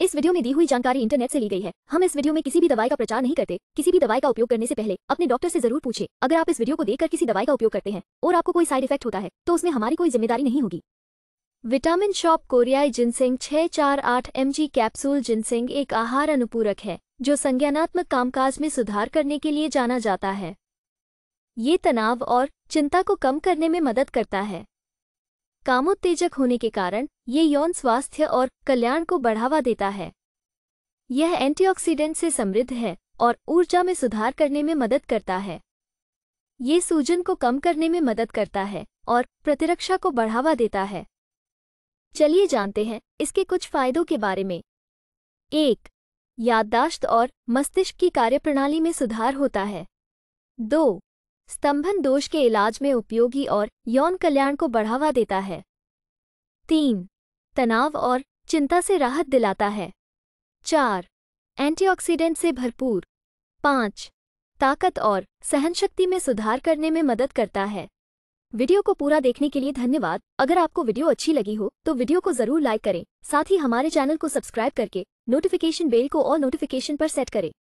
इस वीडियो में दी हुई जानकारी इंटरनेट से ली गई है हम इस वीडियो में किसी भी दवाई का प्रचार नहीं करते किसी भी दवाई का उपयोग करने से पहले अपने डॉक्टर से जरूर पूछे अगर आप इस वीडियो को देखकर किसी दवाई का उपयोग करते हैं और आपको कोई साइड इफेक्ट होता है तो उसमें हमारी कोई जिम्मेदारी नहीं होगी विटामिन शॉप कोरियाई जिनसिंग छह चार आठ एम कैप्सूल जिनसिंग एक आहार अनुपूरक है जो संज्ञानात्मक कामकाज में सुधार करने के लिए जाना जाता है ये तनाव और चिंता को कम करने में मदद करता है कामोत्तेजक होने के कारण ये यौन स्वास्थ्य और कल्याण को बढ़ावा देता है यह एंटीऑक्सीडेंट से समृद्ध है और ऊर्जा में सुधार करने में मदद करता है ये सूजन को कम करने में मदद करता है और प्रतिरक्षा को बढ़ावा देता है चलिए जानते हैं इसके कुछ फायदों के बारे में एक याददाश्त और मस्तिष्क की कार्यप्रणाली में सुधार होता है दो स्तंभन दोष के इलाज में उपयोगी और यौन कल्याण को बढ़ावा देता है तीन तनाव और चिंता से राहत दिलाता है चार एंटीऑक्सीडेंट से भरपूर पाँच ताकत और सहनशक्ति में सुधार करने में मदद करता है वीडियो को पूरा देखने के लिए धन्यवाद अगर आपको वीडियो अच्छी लगी हो तो वीडियो को जरूर लाइक करें साथ ही हमारे चैनल को सब्सक्राइब करके नोटिफिकेशन बेल को और नोटिफिकेशन पर सेट करें